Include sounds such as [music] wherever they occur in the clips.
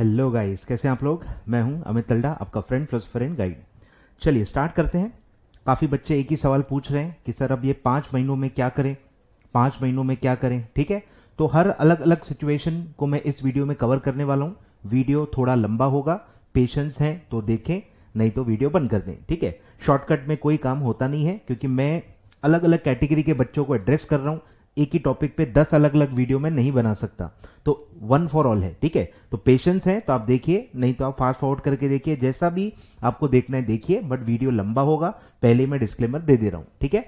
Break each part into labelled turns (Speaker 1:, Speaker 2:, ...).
Speaker 1: hello guys कैसे आप लोग मैं हूं अमित तल्डा आपका फ्रेंड प्लस फ्रेंड गाइड चलिए स्टार्ट करते हैं काफ़ी बच्चे एक ही सवाल पूछ रहे हैं कि सर अब ये पाँच महीनों में क्या करें पाँच महीनों में क्या करें ठीक है तो हर अलग अलग सिचुएशन को मैं इस वीडियो में कवर करने वाला हूँ वीडियो थोड़ा लंबा होगा पेशेंस है तो देखें नहीं तो वीडियो बंद कर दें ठीक है शॉर्टकट में कोई काम होता नहीं है क्योंकि मैं अलग अलग कैटेगरी के बच्चों को एड्रेस कर रहा हूँ एक ही टॉपिक पे दस अलग अलग वीडियो में नहीं बना सकता तो वन फॉर ऑल है ठीक है तो पेशेंस है तो आप देखिए नहीं तो आप फास्ट फॉरवर्ड करके देखिए जैसा भी आपको देखना है देखिए बट वीडियो लंबा होगा पहले मैं डिस्क्लेमर दे दे रहा हूं ठीक है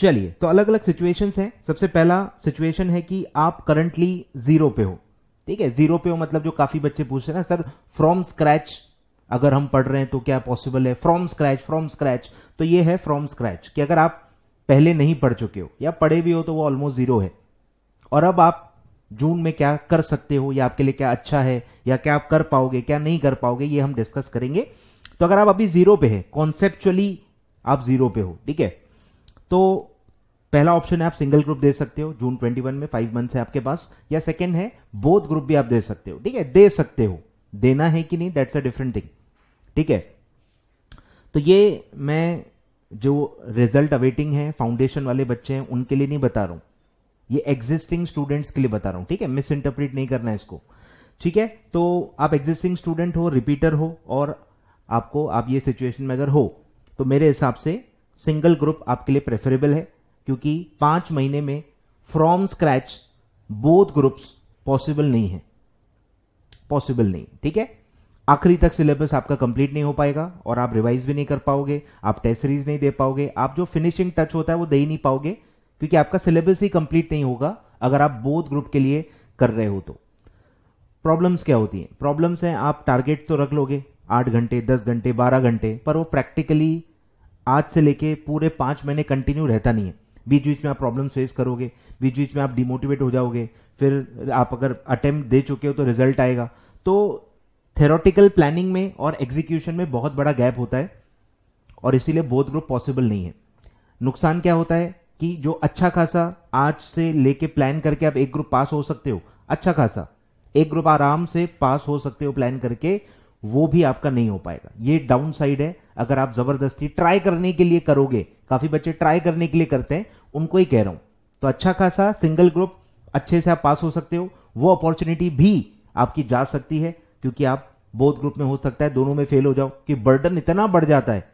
Speaker 1: चलिए तो अलग अलग सिचुएशंस हैं सबसे पहला सिचुएशन है कि आप करंटली जीरो पे हो ठीक है जीरो पे हो मतलब जो काफी बच्चे पूछ रहे हैं सर फ्रॉम स्क्रैच अगर हम पढ़ रहे हैं तो क्या पॉसिबल है फ्रॉम स्क्रैच फ्रॉम स्क्रैच तो ये है फ्रॉम स्क्रैच कि अगर आप पहले नहीं पढ़ चुके हो या पढ़े भी हो तो वो ऑलमोस्ट जीरो है और अब आप जून में क्या कर सकते हो या आपके लिए क्या अच्छा है या क्या आप कर पाओगे क्या नहीं कर पाओगे ये हम डिस्कस करेंगे तो अगर आप अभी जीरो पे है कॉन्सेप्चुअली आप जीरो पे हो ठीक है तो पहला ऑप्शन है आप सिंगल ग्रुप दे सकते हो जून 21 में फाइव मंथ्स है आपके पास या सेकेंड है बोथ ग्रुप भी आप दे सकते हो ठीक है दे सकते हो देना है कि नहीं दैट्स अ डिफरेंट थिंग ठीक है तो ये मैं जो रिजल्ट अवेटिंग है फाउंडेशन वाले बच्चे हैं उनके लिए नहीं बता रहा हूं ये एग्जिस्टिंग स्टूडेंट्स के लिए बता रहा हूं ठीक है मिस इंटरप्रिट नहीं करना है इसको ठीक है तो आप एग्जिस्टिंग स्टूडेंट हो रिपीटर हो और आपको आप ये सिचुएशन में अगर हो तो मेरे हिसाब से सिंगल ग्रुप आपके लिए प्रेफरेबल है क्योंकि पांच महीने में from scratch both groups possible नहीं है पॉसिबल नहीं ठीक है आखिरी तक सिलेबस आपका कंप्लीट नहीं हो पाएगा और आप रिवाइज भी नहीं कर पाओगे आप टेस्ट सीरीज नहीं दे पाओगे आप जो फिनिशिंग टच होता है वो दे ही नहीं पाओगे क्योंकि आपका सिलेबस ही कंप्लीट नहीं होगा अगर आप बोध ग्रुप के लिए कर रहे हो तो प्रॉब्लम्स क्या होती हैं प्रॉब्लम्स हैं आप टारगेट तो रख लोगे आठ घंटे दस घंटे बारह घंटे पर वो प्रैक्टिकली आज से लेके पूरे पाँच महीने कंटिन्यू रहता नहीं है बीच बीच में आप प्रॉब्लम्स फेस करोगे बीच बीच में आप डिमोटिवेट हो जाओगे फिर आप अगर अटेम्प्ट दे चुके हो तो रिजल्ट आएगा तो थेरोटिकल प्लानिंग में और एग्जीक्यूशन में बहुत बड़ा गैप होता है और इसीलिए बोध ग्रुप पॉसिबल नहीं है नुकसान क्या होता है कि जो अच्छा खासा आज से लेके प्लान करके आप एक ग्रुप पास हो सकते हो अच्छा खासा एक ग्रुप आराम से पास हो सकते हो प्लान करके वो भी आपका नहीं हो पाएगा ये डाउन साइड है अगर आप जबरदस्ती ट्राई करने के लिए करोगे काफी बच्चे ट्राई करने के लिए करते हैं उनको ही कह रहा हूं तो अच्छा खासा सिंगल ग्रुप अच्छे से आप पास हो सकते हो वो अपॉर्चुनिटी भी आपकी जा सकती है क्योंकि आप बोध ग्रुप में हो सकता है दोनों में फेल हो जाओ कि बर्डन इतना बढ़ जाता है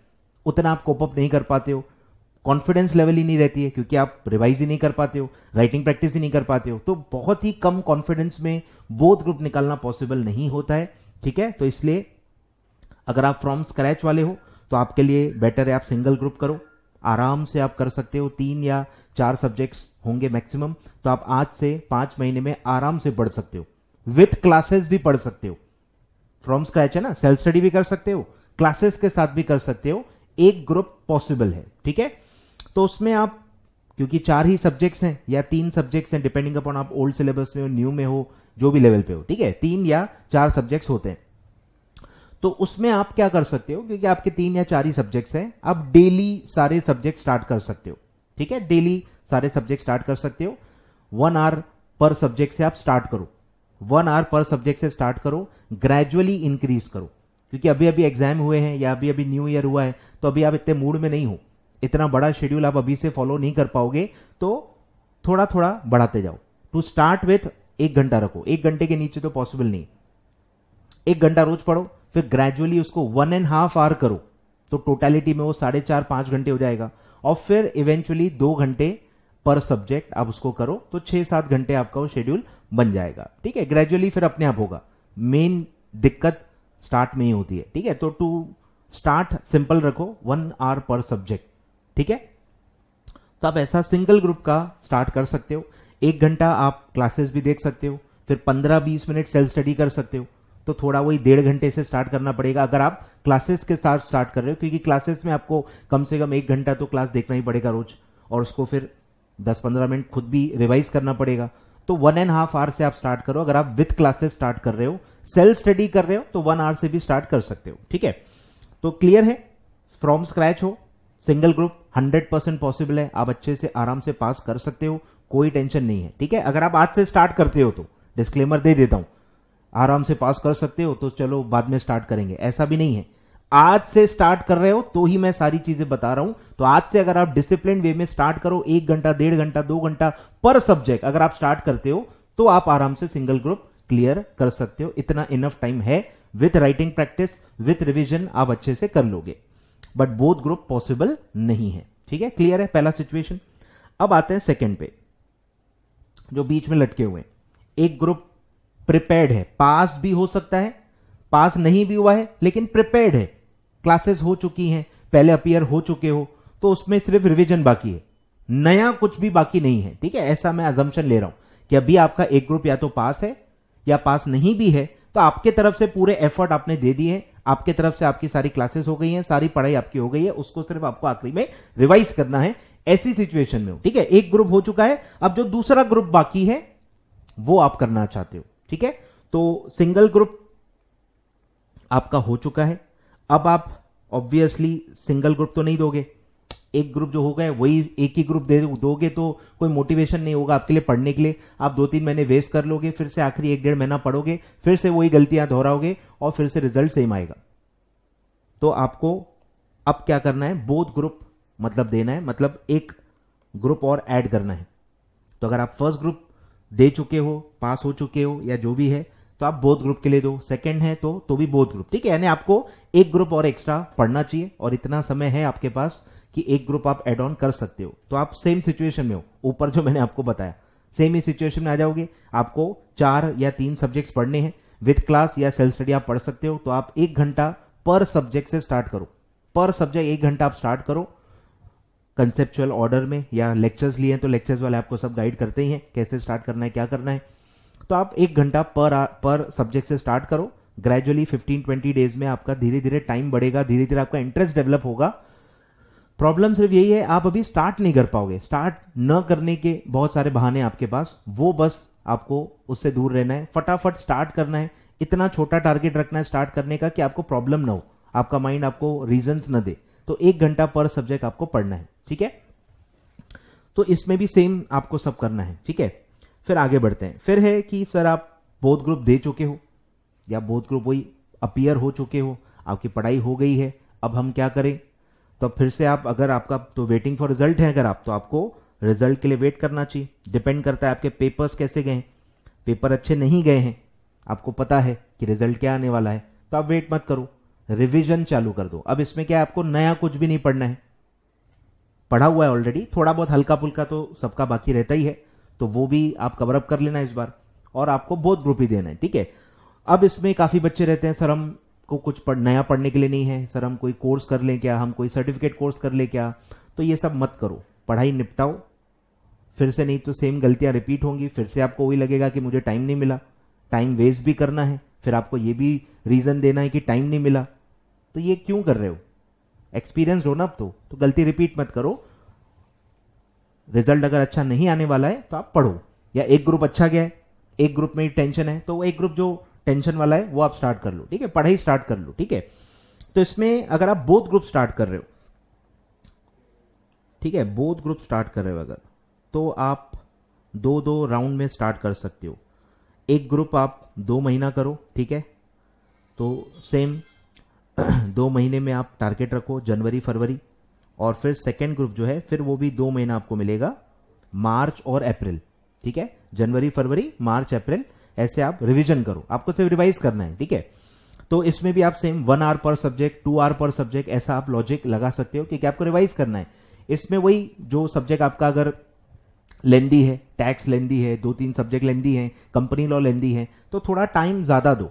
Speaker 1: उतना आप कोपअप नहीं कर पाते हो कॉन्फिडेंस लेवल ही नहीं रहती है क्योंकि आप रिवाइज ही नहीं कर पाते हो राइटिंग प्रैक्टिस ही नहीं कर पाते हो तो बहुत ही कम कॉन्फिडेंस में बोध ग्रुप निकालना पॉसिबल नहीं होता है ठीक है तो इसलिए अगर आप फ्रॉम स्क्रैच वाले हो तो आपके लिए बेटर है आप सिंगल ग्रुप करो आराम से आप कर सकते हो तीन या चार सब्जेक्ट्स होंगे मैक्सिमम तो आप आज से पांच महीने में आराम से पढ़ सकते हो विथ क्लासेस भी पढ़ सकते हो फ्रॉम स्क्रैच है ना सेल्फ स्टडी भी कर सकते हो क्लासेस के साथ भी कर सकते हो एक ग्रुप पॉसिबल है ठीक है तो उसमें आप क्योंकि चार ही सब्जेक्ट्स हैं या तीन सब्जेक्ट्स हैं डिपेंडिंग अपॉन आप ओल्ड सिलेबस में हो न्यू में हो जो भी लेवल पे हो ठीक है तीन या चार सब्जेक्ट्स होते हैं तो उसमें आप क्या कर सकते हो क्योंकि आपके तीन या चार ही सब्जेक्ट्स हैं आप डेली सारे सब्जेक्ट स्टार्ट कर सकते हो ठीक है डेली सारे सब्जेक्ट स्टार्ट कर सकते हो वन आवर पर सब्जेक्ट से आप स्टार्ट करो वन आवर पर सब्जेक्ट से स्टार्ट करो ग्रेजुअली इंक्रीज करो क्योंकि अभी अभी एग्जाम हुए हैं या अभी अभी न्यू ईयर हुआ है तो अभी आप इतने मूड में नहीं हो इतना बड़ा शेड्यूल आप अभी से फॉलो नहीं कर पाओगे तो थोड़ा थोड़ा बढ़ाते जाओ टू स्टार्ट विथ एक घंटा रखो एक घंटे के नीचे तो पॉसिबल नहीं एक घंटा रोज पढ़ो फिर ग्रेजुअली उसको वन एंड हाफ आवर करो तो टोटलिटी में वो साढ़े चार पांच घंटे हो जाएगा और फिर इवेंचुअली दो घंटे पर सब्जेक्ट आप उसको करो तो छह सात घंटे आपका वो शेड्यूल बन जाएगा ठीक है ग्रेजुअली फिर अपने आप होगा मेन दिक्कत स्टार्ट में ही होती है ठीक है तो टू स्टार्ट सिंपल रखो वन आवर पर सब्जेक्ट ठीक है तो आप ऐसा सिंगल ग्रुप का स्टार्ट कर सकते हो एक घंटा आप क्लासेस भी देख सकते हो फिर पंद्रह बीस मिनट सेल्फ स्टडी कर सकते हो तो थोड़ा वही डेढ़ घंटे से स्टार्ट करना पड़ेगा अगर आप क्लासेस के साथ स्टार्ट कर रहे हो क्योंकि क्लासेस में आपको कम से कम एक घंटा तो क्लास देखना ही पड़ेगा रोज और उसको फिर दस पंद्रह मिनट खुद भी रिवाइज करना पड़ेगा तो वन एंड हाफ आवर से आप स्टार्ट करो अगर आप विथ क्लासेस स्टार्ट कर रहे हो सेल्फ स्टडी कर रहे हो तो वन आवर से भी स्टार्ट कर सकते हो ठीक है तो क्लियर है फ्रॉम स्क्रैच हो single group hundred percent possible है आप अच्छे से आराम से पास कर सकते हो कोई टेंशन नहीं है ठीक है अगर आप आज से स्टार्ट करते हो तो डिस्क्लेमर दे देता हूं आराम से पास कर सकते हो तो चलो बाद में स्टार्ट करेंगे ऐसा भी नहीं है आज से स्टार्ट कर रहे हो तो ही मैं सारी चीजें बता रहा हूं तो आज से अगर आप डिसिप्लिन वे में स्टार्ट करो एक घंटा डेढ़ घंटा दो घंटा पर सब्जेक्ट अगर आप स्टार्ट करते हो तो आप आराम से सिंगल ग्रुप क्लियर कर सकते हो इतना इनफ टाइम है with writing practice with revision आप अच्छे से कर लोगे बट बोथ ग्रुप पॉसिबल नहीं है ठीक है क्लियर है पहला सिचुएशन अब आते हैं सेकेंड पे जो बीच में लटके हुए एक ग्रुप प्रिपेयर्ड है पास भी हो सकता है पास नहीं भी हुआ है लेकिन प्रिपेयर्ड है क्लासेस हो चुकी हैं पहले अपियर हो चुके हो तो उसमें सिर्फ रिविजन बाकी है नया कुछ भी बाकी नहीं है ठीक है ऐसा मैं अजम्पन ले रहा हूं कि अभी आपका एक ग्रुप या तो पास है या पास नहीं भी है तो आपके तरफ से पूरे एफर्ट आपने दे दिए आपके तरफ से आपकी सारी क्लासेस हो गई हैं सारी पढ़ाई आपकी हो गई है उसको सिर्फ आपको आखिरी में रिवाइज करना है ऐसी सिचुएशन में हो ठीक है एक ग्रुप हो चुका है अब जो दूसरा ग्रुप बाकी है वो आप करना चाहते हो ठीक है तो सिंगल ग्रुप आपका हो चुका है अब आप ऑब्वियसली सिंगल ग्रुप तो नहीं दोगे एक ग्रुप जो होगा वही एक ही ग्रुप दे दोगे तो कोई मोटिवेशन नहीं होगा आपके लिए पढ़ने के लिए आप दो तीन महीने वेस्ट कर लोगे फिर से आखिरी एक डेढ़ महीना पढ़ोगे फिर से वही गलतियां दोहराओगे और फिर से रिजल्ट सेम आएगा तो आपको अब क्या करना है बोध ग्रुप मतलब देना है मतलब एक ग्रुप और ऐड करना है तो अगर आप फर्स्ट ग्रुप दे चुके हो पास हो चुके हो या जो भी है तो आप बोध ग्रुप के लिए दो सेकेंड है तो तो भी बोध ग्रुप ठीक है यानी आपको एक ग्रुप और एक्स्ट्रा पढ़ना चाहिए और इतना समय है आपके पास कि एक ग्रुप आप एड ऑन कर सकते हो तो आप सेम सिचुएशन में हो ऊपर जो मैंने आपको बताया सेम ही सिचुएशन में आ जाओगे आपको चार या तीन सब्जेक्ट्स पढ़ने हैं विथ क्लास या सेल्फ स्टडी आप पढ़ सकते हो तो आप एक घंटा पर सब्जेक्ट से स्टार्ट करो पर सब्जेक्ट एक घंटा आप स्टार्ट करो कंसेप्चुअल ऑर्डर में या लेक्चर्स लिए तो लेक्चर्स वाले आपको सब गाइड करते ही हैं कैसे स्टार्ट करना है क्या करना है तो आप एक घंटा पर पर सब्जेक्ट से स्टार्ट करो ग्रेजुअली 15-20 डेज में आपका धीरे धीरे टाइम बढ़ेगा धीरे धीरे आपका इंटरेस्ट डेवलप होगा प्रॉब्लम सिर्फ यही है आप अभी स्टार्ट नहीं कर पाओगे स्टार्ट न करने के बहुत सारे बहाने आपके पास वो बस आपको उससे दूर रहना है फटाफट स्टार्ट करना है इतना छोटा टारगेट रखना है स्टार्ट करने का कि आपको प्रॉब्लम ना हो आपका माइंड आपको रीजन ना दे तो एक घंटा पर सब्जेक्ट आपको पढ़ना है ठीक है तो इसमें भी सेम आपको सब करना है ठीक है फिर आगे बढ़ते हैं फिर है कि सर आप बोध ग्रुप दे चुके हो या बोध ग्रुप वही अपियर हो चुके हो आपकी पढ़ाई हो गई है अब हम क्या करें तो फिर से आप अगर आपका तो वेटिंग फॉर रिजल्ट है अगर आप तो आपको रिजल्ट के लिए वेट करना चाहिए डिपेंड करता है आपके पेपर्स कैसे गए पेपर अच्छे नहीं गए हैं आपको पता है कि रिजल्ट क्या आने वाला है तो आप वेट मत करो रिविजन चालू कर दो अब इसमें क्या आपको नया कुछ भी नहीं पढ़ना है पढ़ा हुआ है ऑलरेडी थोड़ा बहुत हल्का फुल्का तो सबका बाकी रहता ही है तो वो भी आप कवरअप कर लेना इस बार और आपको बोध ग्रुप ही देना है ठीक है अब इसमें काफी बच्चे रहते हैं सर हम को कुछ पढ़, नया पढ़ने के लिए नहीं है सर हम कोई कोर्स कर लें क्या हम कोई सर्टिफिकेट कोर्स कर लें क्या तो ये सब मत करो पढ़ाई निपटाओ फिर से नहीं तो सेम गलतियां रिपीट होंगी फिर से आपको वही लगेगा कि मुझे टाइम नहीं मिला टाइम वेस्ट भी करना है फिर आपको ये भी रीज़न देना है कि टाइम नहीं मिला तो ये क्यों कर रहे हो एक्सपीरियंस हो ना अब तो, तो गलती रिपीट मत करो रिजल्ट अगर अच्छा नहीं आने वाला है तो आप पढ़ो या एक ग्रुप अच्छा गया है एक ग्रुप में टेंशन है तो वो एक ग्रुप जो टेंशन वाला है वो आप स्टार्ट कर लो ठीक है पढ़ाई स्टार्ट कर लो ठीक है तो इसमें अगर आप बोथ ग्रुप स्टार्ट कर रहे हो ठीक है बोथ ग्रुप स्टार्ट कर रहे हो अगर तो आप दो दो राउंड में स्टार्ट कर सकते हो एक ग्रुप आप दो महीना करो ठीक है तो सेम [clears throat] दो महीने में आप टारगेट रखो जनवरी फरवरी और फिर सेकेंड ग्रुप जो है फिर वो भी दो महीना आपको मिलेगा मार्च और अप्रैल ठीक है जनवरी फरवरी मार्च अप्रैल ऐसे आप रिविजन करो आपको सिर्फ रिवाइज करना है ठीक है तो इसमें भी आप सेम वन आवर पर सब्जेक्ट टू आवर पर सब्जेक्ट ऐसा आप लॉजिक लगा सकते हो क्योंकि आपको रिवाइज करना है इसमें वही जो सब्जेक्ट आपका अगर लेंदी है टैक्स लेंदी है दो तीन सब्जेक्ट लेंदी है कंपनी लॉ लेंदी है तो थोड़ा टाइम ज्यादा दो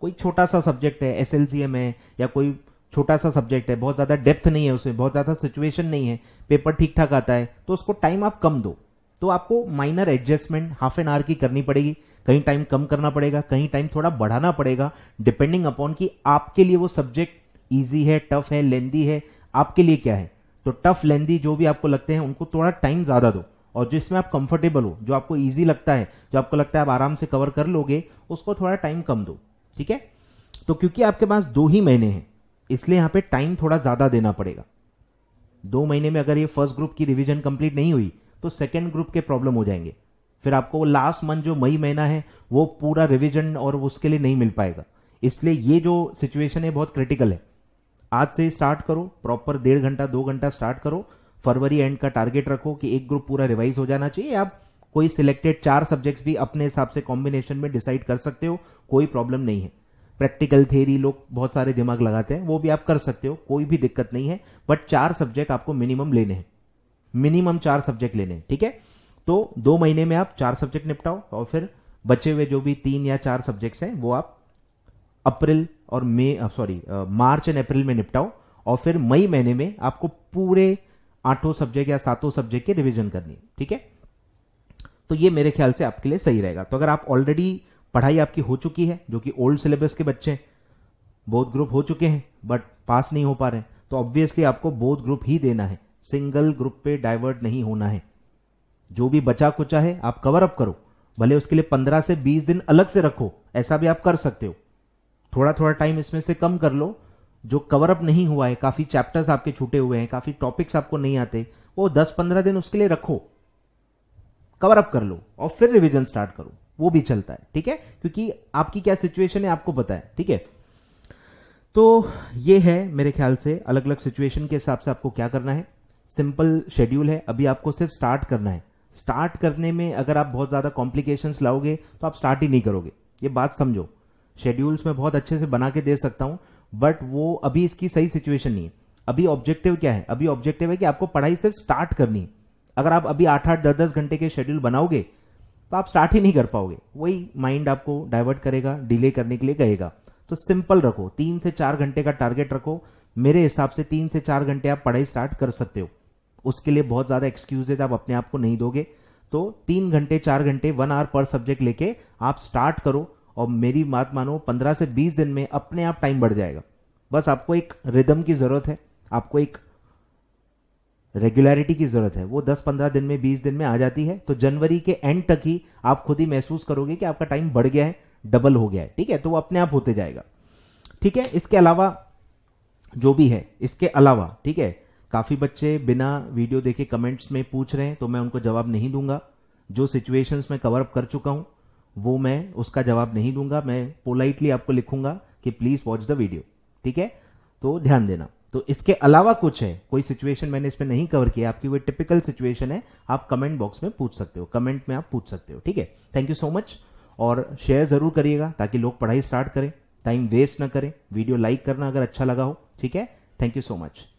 Speaker 1: कोई छोटा सा सब्जेक्ट है एस है या कोई छोटा सा सब्जेक्ट है बहुत ज़्यादा डेप्थ नहीं है उसमें बहुत ज़्यादा सिचुएशन नहीं है पेपर ठीक ठाक आता है तो उसको टाइम आप कम दो तो आपको minor adjustment half an hour की करनी पड़ेगी कहीं टाइम कम करना पड़ेगा कहीं टाइम थोड़ा बढ़ाना पड़ेगा डिपेंडिंग अपॉन कि आपके लिए वो सब्जेक्ट ईजी है टफ है लेंदी है आपके लिए क्या है तो टफ लेंदी जो भी आपको लगते हैं उनको थोड़ा टाइम ज़्यादा दो और जिसमें आप कंफर्टेबल हो जो आपको ईजी लगता है जो आपको लगता है आप आराम से कवर कर लोगे उसको थोड़ा टाइम कम दो ठीक है तो क्योंकि आपके पास दो ही महीने हैं इसलिए यहां पे टाइम थोड़ा ज़्यादा देना पड़ेगा दो महीने में अगर ये फर्स्ट ग्रुप की रिविजन कंप्लीट नहीं हुई तो सेकेंड ग्रुप के प्रॉब्लम हो जाएंगे फिर आपको लास्ट मंथ जो मई महीना है वो पूरा रिविजन और उसके लिए नहीं मिल पाएगा इसलिए ये जो सिचुएशन है बहुत क्रिटिकल है आज से स्टार्ट करो प्रॉपर डेढ़ घंटा दो घंटा स्टार्ट करो फरवरी एंड का टारगेट रखो कि एक ग्रुप पूरा रिवाइज हो जाना चाहिए आप कोई सिलेक्टेड चार सब्जेक्ट्स भी अपने हिसाब से कॉम्बिनेशन में डिसाइड कर सकते हो कोई प्रॉब्लम नहीं है प्रैक्टिकल थेरी लोग बहुत सारे दिमाग लगाते हैं वो भी आप कर सकते हो कोई भी दिक्कत नहीं है बट चार सब्जेक्ट आपको मिनिमम लेने हैं मिनिमम चार सब्जेक्ट लेने हैं ठीक है तो दो महीने में आप चार सब्जेक्ट निपटाओ और फिर बचे हुए जो भी तीन या चार सब्जेक्ट्स हैं वो आप अप्रैल और मे सॉरी मार्च एंड अप्रैल में निपटाओ और फिर मई महीने में आपको पूरे आठों सब्जेक्ट या सातों सब्जेक्ट के रिविजन करनी है ठीक है तो ये मेरे ख्याल से आपके लिए सही रहेगा तो अगर आप ऑलरेडी पढ़ाई आपकी हो चुकी है जो कि ओल्ड सिलेबस के बच्चे बोध ग्रुप हो चुके हैं बट पास नहीं हो पा रहे हैं तो ऑब्वियसली आपको बोध ग्रुप ही देना है सिंगल ग्रुप पे डाइवर्ट नहीं होना है जो भी बचा कुचा है आप कवर अप करो भले उसके लिए पंद्रह से बीस दिन अलग से रखो ऐसा भी आप कर सकते हो थोड़ा थोड़ा टाइम इसमें से कम कर लो जो कवर अप नहीं हुआ है काफ़ी चैप्टर्स आपके छूटे हुए हैं काफ़ी टॉपिक्स आपको नहीं आते वो दस पंद्रह दिन उसके लिए रखो कवर अप कर लो और फिर रिविजन स्टार्ट करो वो भी चलता है ठीक है क्योंकि आपकी क्या सिचुएशन है आपको पता है ठीक है तो ये है मेरे ख्याल से अलग अलग सिचुएशन के हिसाब से आपको क्या करना है सिंपल शेड्यूल है अभी आपको सिर्फ स्टार्ट करना है स्टार्ट करने में अगर आप बहुत ज़्यादा कॉम्प्लिकेशंस लाओगे तो आप स्टार्ट ही नहीं करोगे ये बात समझो शेड्यूल्स में बहुत अच्छे से बना के दे सकता हूं बट वो अभी इसकी सही सिचुएशन नहीं है अभी ऑब्जेक्टिव क्या है अभी ऑब्जेक्टिव है कि आपको पढ़ाई सिर्फ स्टार्ट करनी है अगर आप अभी आठ आठ दस दस घंटे के शेड्यूल बनाओगे तो आप स्टार्ट ही नहीं कर पाओगे वही माइंड आपको डाइवर्ट करेगा डिले करने के लिए कहेगा तो सिंपल रखो तीन से चार घंटे का टारगेट रखो मेरे हिसाब से तीन से चार घंटे आप पढ़ाई स्टार्ट कर सकते हो उसके लिए बहुत ज़्यादा एक्सक्यूजेज आप अपने आप को नहीं दोगे तो तीन घंटे चार घंटे वन आवर पर सब्जेक्ट लेके आप स्टार्ट करो और मेरी बात मानो पंद्रह से बीस दिन में अपने आप टाइम बढ़ जाएगा बस आपको एक रिदम की ज़रूरत है आपको एक रेगुलरिटी की ज़रूरत है वो 10-15 दिन में 20 दिन में आ जाती है तो जनवरी के एंड तक ही आप खुद ही महसूस करोगे कि आपका टाइम बढ़ गया है डबल हो गया है ठीक है तो वो अपने आप होते जाएगा ठीक है इसके अलावा जो भी है इसके अलावा ठीक है काफ़ी बच्चे बिना वीडियो देखे कमेंट्स में पूछ रहे हैं तो मैं उनको जवाब नहीं दूंगा जो सिचुएशंस में कवरअप कर चुका हूं वो मैं उसका जवाब नहीं दूंगा मैं पोलाइटली आपको लिखूंगा कि प्लीज़ वॉच द वीडियो ठीक है तो ध्यान देना तो इसके अलावा कुछ है कोई सिचुएशन मैंने इसमें नहीं कवर किया आपकी कोई टिपिकल सिचुएशन है आप कमेंट बॉक्स में पूछ सकते हो कमेंट में आप पूछ सकते हो ठीक है थैंक यू सो मच और शेयर ज़रूर करिएगा ताकि लोग पढ़ाई स्टार्ट करें टाइम वेस्ट ना करें वीडियो लाइक करना अगर अच्छा लगा हो ठीक है थैंक यू सो मच